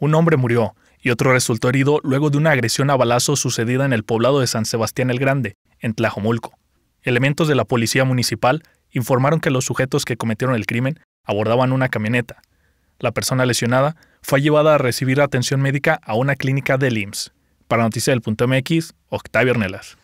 Un hombre murió y otro resultó herido luego de una agresión a balazo sucedida en el poblado de San Sebastián el Grande, en Tlajomulco. Elementos de la policía municipal informaron que los sujetos que cometieron el crimen abordaban una camioneta. La persona lesionada fue llevada a recibir atención médica a una clínica del IMSS. Para Noticias del Punto MX, Octavio Ornelas.